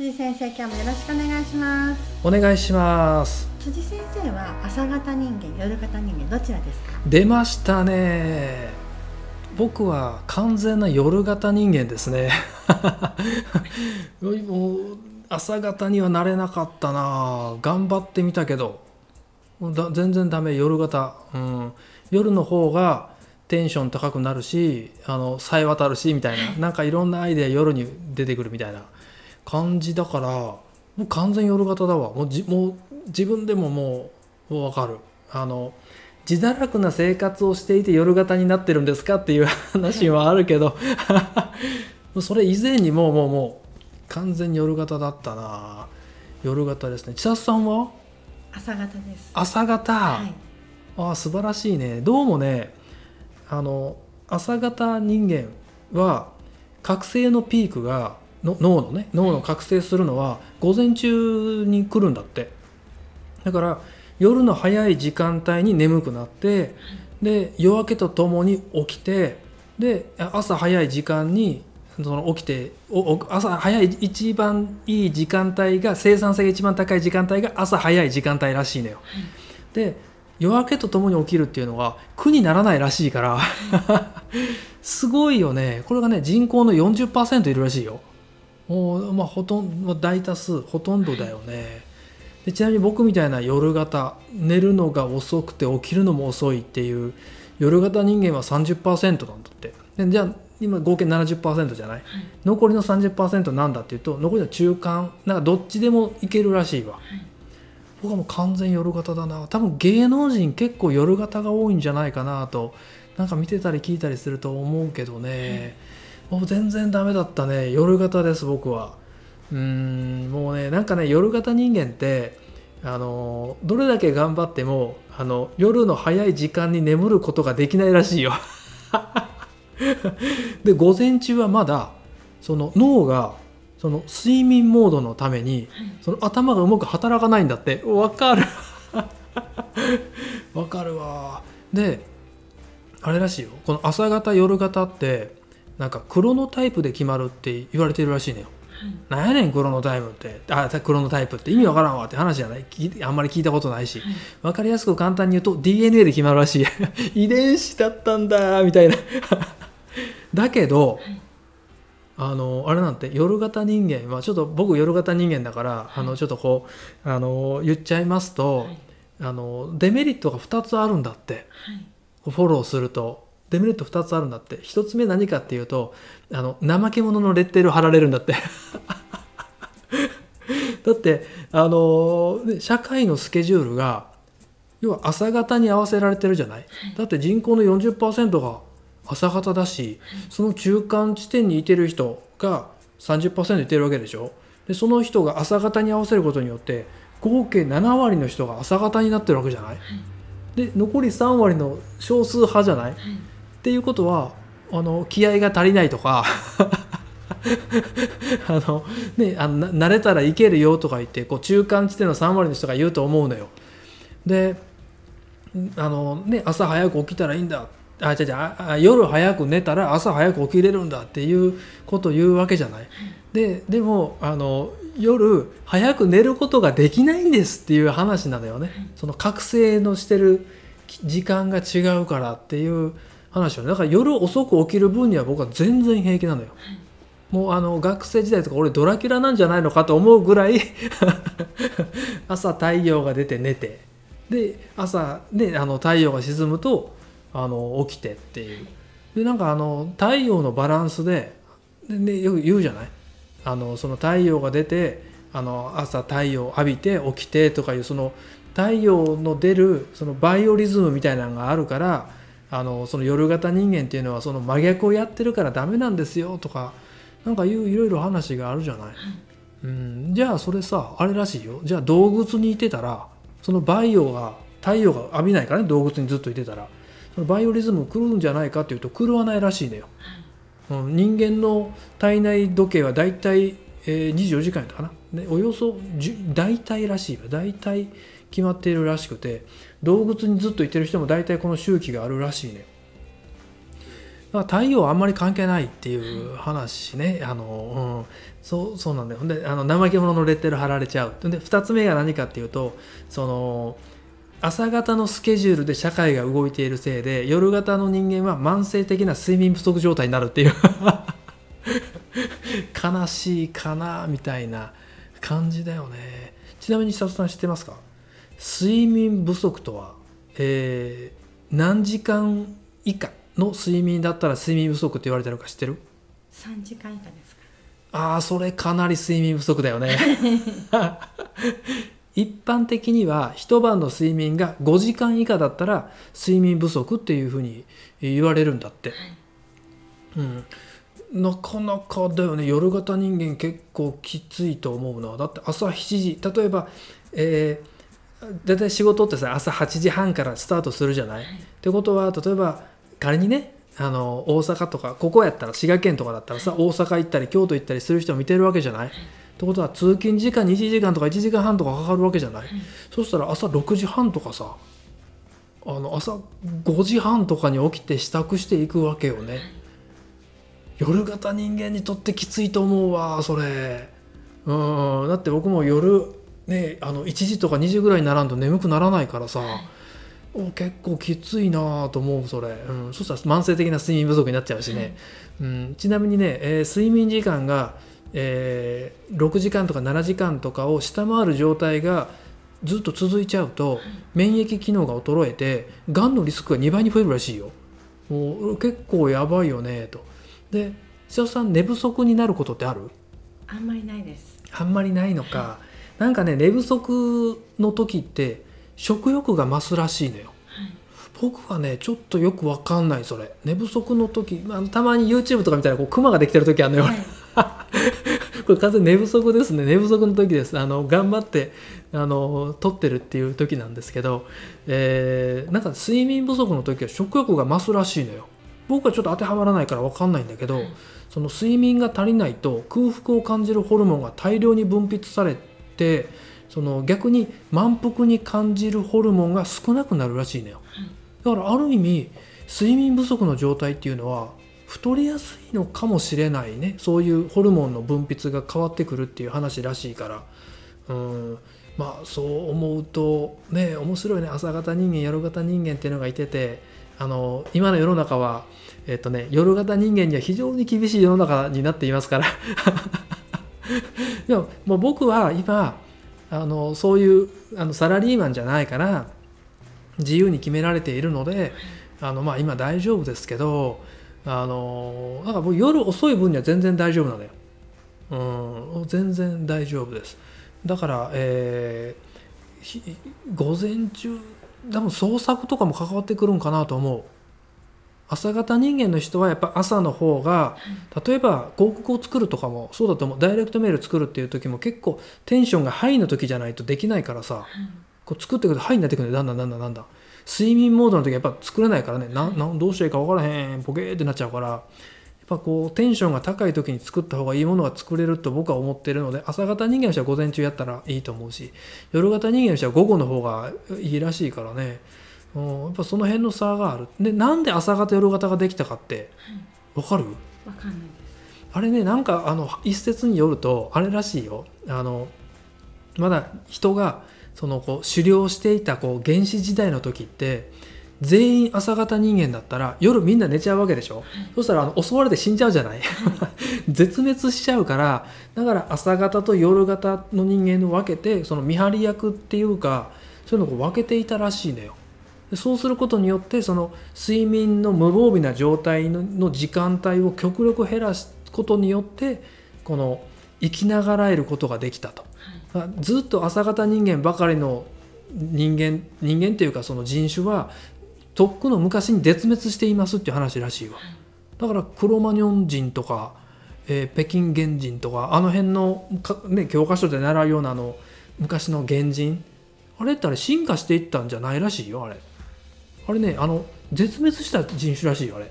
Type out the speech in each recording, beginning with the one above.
辻先生今日もよろしくお願いしますお願いします辻先生は朝型人間夜型人間どちらですか出ましたね僕は完全な夜型人間ですね 朝型にはなれなかったな頑張ってみたけど全然ダメ夜型、うん、夜の方がテンション高くなるしあの冴え渡るしみたいななんかいろんなアイデア夜に出てくるみたいな感じだからもう完全夜型だわもうじもう自分でももうもう分かるあの自堕落な生活をしていて夜型になってるんですかっていう 話はあるけど それ以前にもうもうもう完全に夜型だったな夜型ですね千里さんは朝型です朝型、はい、ああ素晴らしいねどうもねあの朝型人間は覚醒のピークがの脳のね脳の覚醒するのは午前中に来るんだってだから夜の早い時間帯に眠くなってで夜明けとともに起きてで朝早い時間にその起きて朝早い一番いい時間帯が生産性が一番高い時間帯が朝早い時間帯らしいのよ。で夜明けとともに起きるっていうのは苦にならないらしいから すごいよねこれがね人口の40%いるらしいよ。もう、まあ、ほとんど大多数ほとんどだよね、でちなみに僕みたいな夜型寝るのが遅くて起きるのも遅いっていう夜型人間は30%なんだってでじゃあ今合計70%じゃない、はい、残りの30%なんだっていうと残りの中間なんかどっちでもいけるらしいわ、はい、僕はもう完全夜型だな多分芸能人結構夜型が多いんじゃないかなとなんか見てたり聞いたりすると思うけどね、はいもう全然ダメだったね夜型です僕はうんもうねなんかね夜型人間ってあのどれだけ頑張ってもあの夜の早い時間に眠ることができないらしいよ で午前中はまだその脳がその睡眠モードのためにその頭がうまく働かないんだって わかるわかるわであれらしいよこの朝方夜型ってなんかクロノタイプで決まるって言われてるらしいのよ。はい、なんやねんクロノタイムってあクロノタイプって意味わからんわって話じゃないあんまり聞いたことないし、はい、分かりやすく簡単に言うと DNA で決まるらしい 遺伝子だったんだみたいな だけど、はい、あのあれなんて夜型人間、はちょっと僕夜型人間だから、はい、あのちょっとこうあの言っちゃいますと、あのデメリットが2つあるんだって、フォローするとデメリット2つあるんだって1つ目何かっていうとあの怠け者のレッテル貼られるんだって だってあの社会のスケジュールが要は朝方に合わせられてるじゃない、だって人口の40%が朝方だし、その中間地点にいてる人が30%いてるわけでしょでその人が朝方に合わせることによって合計7割の人が朝方になってるわけじゃない、で残り3割の少数派じゃない、っていうことはあの気合が足りないとか あのね、あの慣れたらいけるよとか言ってこう中間地点の3割の人が言うと思うのよ。であの、ね、朝早く起きたらいいんだあ違う違う夜早く寝たら朝早く起きれるんだっていうことを言うわけじゃない。ででもあの夜早く寝ることができないんですっていう話なのよね。その覚醒のしてる時間が違うからっていう話を、ね、だから夜遅く起きる分には僕は全然平気なのよ、はい、もうあの学生時代とか俺ドラキュラなんじゃないのかと思うぐらい 朝太陽が出て寝てで朝ねあの太陽が沈むとあの起きてっていうでなんかあの太陽のバランスでで、ね、よく言うじゃないあのその太陽が出てあの朝太陽浴びて起きてとかいうその太陽の出るそのバイオリズムみたいなのがあるからあのその夜型人間っていうのはその真逆をやってるからダメなんですよとかなんかいういろいろ話があるじゃない、うん、じゃあそれさあれらしいよじゃあ動物にいてたらそのバイオが太陽が浴びないからね動物にずっといてたらそのバイオリズム狂うんじゃないかっていうと狂わないらしいのよ、うん、人間の体内時計はだいたい、え24時間やったかなおよそ大体らしいよ大体。だいたい決まっているらしくて動物にずっといてる人も大体この周期があるらしいねだから太陽あんまり関係ないっていう話ね、あの、うん、そうそうなんだよほんであの怠け者のレッテル貼られちゃうで2つ目が何かっていうとその朝方のスケジュールで社会が動いているせいで夜型の人間は慢性的な睡眠不足状態になるっていう 悲しいかなみたいな感じだよねちなみに佐里さん知ってますか睡眠不足とは、えー、何時間以下の睡眠だったら睡眠不足って言われてるか知ってる ?3 時間以下ですかああそれかなり睡眠不足だよね 一般的には一晩の睡眠が5時間以下だったら睡眠不足っていうふうに言われるんだって、はい、うんなかなかだよね夜型人間結構きついと思うなだって朝7時例えばえー大体仕事ってさ朝8時半からスタートするじゃない、はい、ってことは例えば仮にねあの大阪とかここやったら滋賀県とかだったらさ、はい、大阪行ったり京都行ったりする人を見てるわけじゃない、はい、ってことは通勤時間2時間とか1時間半とかかかるわけじゃない、はい、そしたら朝6時半とかさあの朝5時半とかに起きて支度していくわけよね、夜型人間にとってきついと思うわそれうんだって僕も夜ね、あの1時とか2時ぐらいにならんと眠くならないからさ、はい、結構きついなと思うそれ、うん、そしたら慢性的な睡眠不足になっちゃうしね、はい、うん、ちなみにね、えー、睡眠時間が、えー、6時間とか7時間とかを下回る状態がずっと続いちゃうと、はい、免疫機能が衰えてがんのリスクが2倍に増えるらしいよもう結構やばいよねとで瀬尾さん寝不足になることってあるあんまりないですあんまりないのか、なんかね寝不足の時って食欲が増すらしいのよ、はい、僕はねちょっとよく分かんないそれ寝不足の時、まあ、たまに YouTube とかみたいなこうクマができてる時あるのよ、はい これ完全寝不足ですね寝不足の時ですあの頑張ってあの撮ってるっていう時なんですけど、えー、なんか睡眠不足の時は食欲が増すらしいのよ僕はちょっと当てはまらないから分かんないんだけど、はい、その睡眠が足りないと空腹を感じるホルモンが大量に分泌されてその逆に満腹に感じるホルモンが少なくなるらしいのよ、だからある意味睡眠不足の状態っていうのは太りやすいのかもしれないねそういうホルモンの分泌が変わってくるっていう話らしいからうんまあそう思うとね面白いね朝型人間夜型人間っていうのがいててあの今の世の中はえっとね夜型人間には非常に厳しい世の中になっていますからでももう僕は今あのそういうあのサラリーマンじゃないから自由に決められているのであの、まあ、今大丈夫ですけどあのだから夜遅い分には全然大丈夫なのよ。うん、全然大丈夫です。だから、えー、午前中多分創作とかも関わってくるんかなと思う。朝型人間の人はやっぱ朝の方が例えば広告を作るとかもそうだと思うダイレクトメール作るっていう時も結構テンションがハイの時じゃないとできないからさ、こう作っていくとハイになってくるんだんだんだんだんだんだん睡眠モードの時はやっぱ作れないからねななどうしていいか分からへんポケーってなっちゃうからやっぱこうテンションが高い時に作った方がいいものが作れると僕は思ってるので朝型人間の人は午前中やったらいいと思うし夜型人間の人は午後の方がいいらしいからね。うん、やっぱその辺の差があるでなんで朝方夜型ができたかってわ、はい、かるわかんないですあれねなんかあの一説によるとあれらしいよあのまだ人がそのこう狩猟していたこう原始時代の時って全員朝方人間だったら夜みんな寝ちゃうわけでしょ、はい、そしたらあの襲われて死んじゃうじゃない 絶滅しちゃうからだから朝方と夜方の人間を分けてその見張り役っていうかそういうのを分けていたらしいのよそうすることによってその睡眠の無防備な状態の時間帯を極力減らすことによってこの生きながらえることができたと、はい、ずっと朝方人間ばかりの人間人間というかその人種はとっくの昔に絶滅していますっていう話らしいわ、だからクロマニョン人とか、えー、北京原人とかあの辺のね、教科書で習うようなあの昔の原人あれってあれ進化していったんじゃないらしいよあれあれねあの絶滅した人種らしいよあれ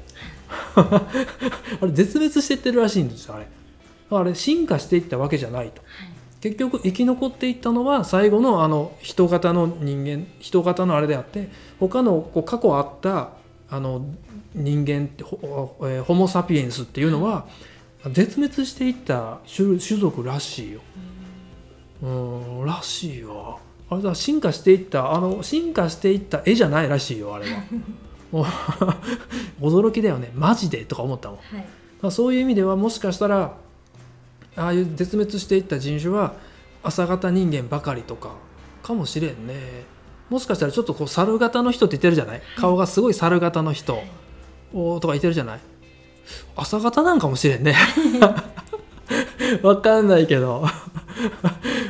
あれ絶滅してってるらしいんですよあれあれ進化していったわけじゃないと、はい、結局生き残っていったのは最後のあの人型の人間人型のあれであって他のこう過去あったあの人間ってホ,、えー、ホモ・サピエンスっていうのは、絶滅していった種種族らしいよ。うんらしいよ。あれだ進化していったあの進化していった絵じゃないらしいよあれは 驚きだよねマジでとか思ったもん、はいそういう意味ではもしかしたらああいう絶滅していった人種は朝型人間ばかりとかかもしれんねもしかしたらちょっとこう猿型の人って言ってるじゃない、顔がすごい猿型の人とか言ってるじゃない朝型なんかもしれんね わかんないけど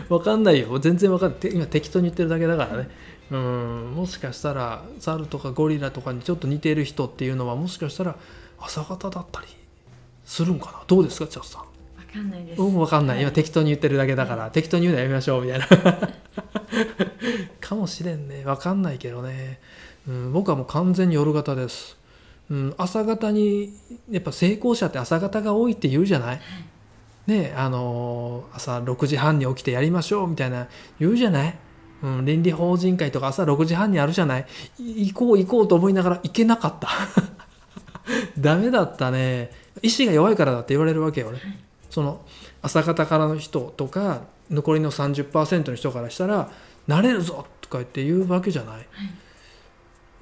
分かんないよ全然分かんない今適当に言ってるだけだからねうんもしかしたら猿とかゴリラとかにちょっと似てる人っていうのはもしかしたら朝方だったりするんかなどうですかチャスさん分かんないです分かんない、今適当に言ってるだけだから、はい、適当に言うのやめましょうみたいな かもしれんね分かんないけどね、うん、僕はもう完全に夜型です、うん、朝方にやっぱ成功者って朝方が多いって言うじゃない、はいね、あの朝6時半に起きてやりましょうみたいな言うじゃない、うん、倫理法人会とか朝6時半にあるじゃない行こう行こうと思いながら行けなかった ダメだったね意志が弱いからだって言われるわけよね、その朝方からの人とか残りの30%の人からしたら「なれるぞ!」とか言って言うわけじゃない、はい、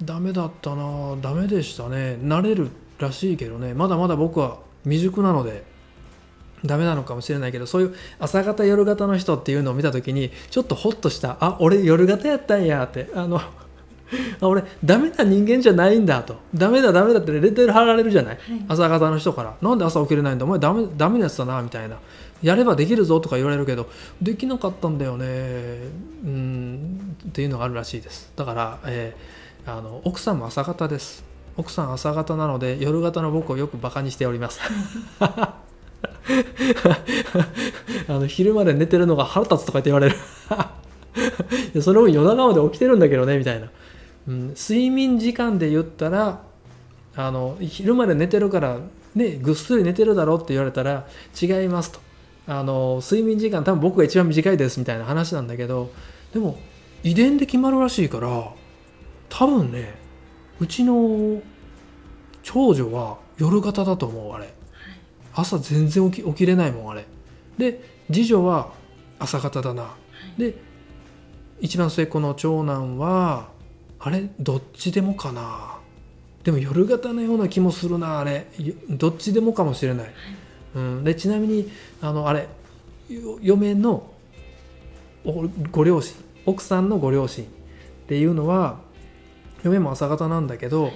ダメだったなダメでしたねなれるらしいけどねまだまだ僕は未熟なので。ダメなのかもしれないけどそういう朝方夜型の人っていうのを見た時にちょっとホッとしたあ俺夜型やったんやってあの あ俺ダメな人間じゃないんだとダメだダメだってレッテル貼られるじゃない、はい、朝方の人からなんで朝起きれないんだお前ダメダメなやつだなみたいなやればできるぞとか言われるけどできなかったんだよねうんっていうのがあるらしいですだから、えー、あの奥さんも朝方です奥さん朝方なので夜型の僕をよくバカにしております あの昼まで寝てるのが腹立つとかって言われる いやその分夜中まで起きてるんだけどねみたいな、うん、睡眠時間で言ったらあの昼まで寝てるから、ね、ぐっすり寝てるだろって言われたら違いますとあの睡眠時間多分僕が一番短いですみたいな話なんだけどでも遺伝で決まるらしいから多分ねうちの長女は夜型だと思うあれ朝全然起き起きれないもんあれで次女は朝方だな、はい、で一番末っ子の長男はあれどっちでもかなでも夜型のような気もするなあれどっちでもかもしれない、はい、うん、でちなみにあのあれ嫁のご両親奥さんのご両親っていうのは嫁も朝方なんだけど、はい、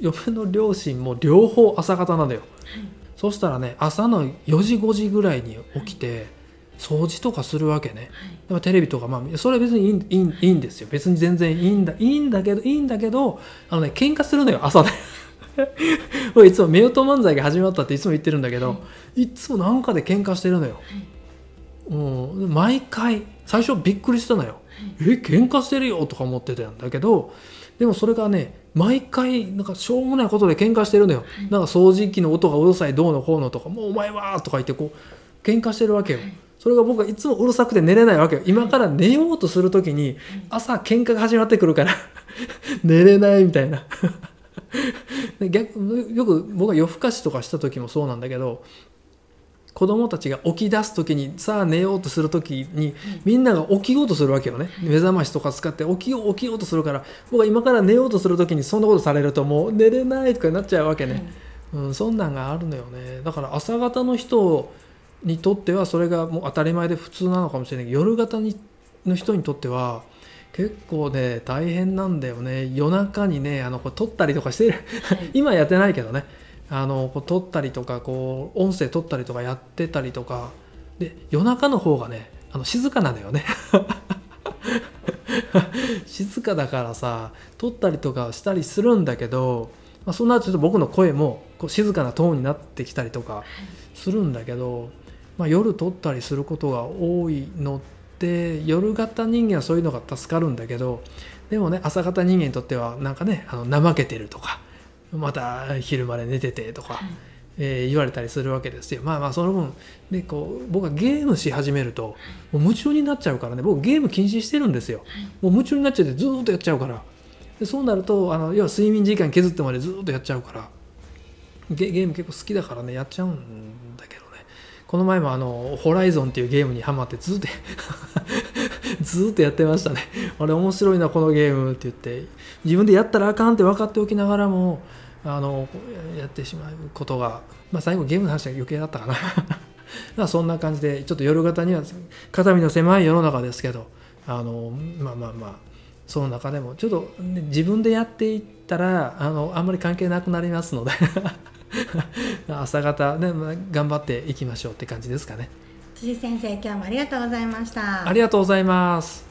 嫁の両親も両方朝方なのよ、そしたらね朝の4時5時ぐらいに起きて、掃除とかするわけね、はい、テレビとかまあそれは別にいいいいいんですよ別に全然いいんだいいんだけどいいんだけどあのね喧嘩するのよ朝で いつも夫婦漫才が始まったっていつも言ってるんだけど、はい、いつもなんかで喧嘩してるのよ、はい、うん毎回最初びっくりしたのよ、はい、え喧嘩してるよとか思ってたんだけどでもそれがね毎回なんかしょうもないことで喧嘩してるのよ、はい、なんか掃除機の音がうるさいどうのこうのとかもうお前はとか言ってこう喧嘩してるわけよ、はい、それが僕はいつもうるさくて寝れないわけよ今から寝ようとする時に朝喧嘩が始まってくるから 寝れないみたいな 逆よく僕は夜更かしとかした時もそうなんだけど子供たちが起き出す時にさあ寝ようとする時にみんなが起きようとするわけよね、目覚ましとか使って起きよう起きようとするから僕は今から寝ようとする時にそんなことされるともう寝れないとかになっちゃうわけね、うん、そんなんがあるのよねだから朝方の人にとってはそれがもう当たり前で普通なのかもしれないけど夜型にの人にとっては結構ね大変なんだよね夜中にねあのこれ撮ったりとかしてる 今やってないけどね、あのこう撮ったりとかこう音声撮ったりとかやってたりとかで夜中の方がねあの静かなのよね 静かだからさ撮ったりとかしたりするんだけど、まあ、そんなちょっと僕の声もこう静かなトーンになってきたりとかするんだけど、まあ、夜撮ったりすることが多いので夜型人間はそういうのが助かるんだけどでもね朝型人間にとってはなんかねあの怠けてるとかまた昼まで寝ててとか、はい、えー、言われたりするわけですよまあまあその分でこう僕はゲームし始めるともう夢中になっちゃうからね僕ゲーム禁止してるんですよ、もう夢中になっちゃってずっとやっちゃうからでそうなるとあの要は睡眠時間削ってまでずっとやっちゃうからゲゲーム結構好きだからねやっちゃうんだけどねこの前もあの「ホライゾン」っていうゲームにハマってずっとずっとやってましたね あれ面白いなこのゲームって言って自分でやったらあかんって分かっておきながらもあのやってしまうことが、まあ、最後ゲームの話は余計だったかな まそんな感じでちょっと夜型には肩身の狭い世の中ですけどあのまあまあまあその中でもちょっと、ね、自分でやっていったらあのあんまり関係なくなりますので 朝方、ね、頑張っていきましょうって感じですかね。辻先生今日もありがとうございましたありがとうございます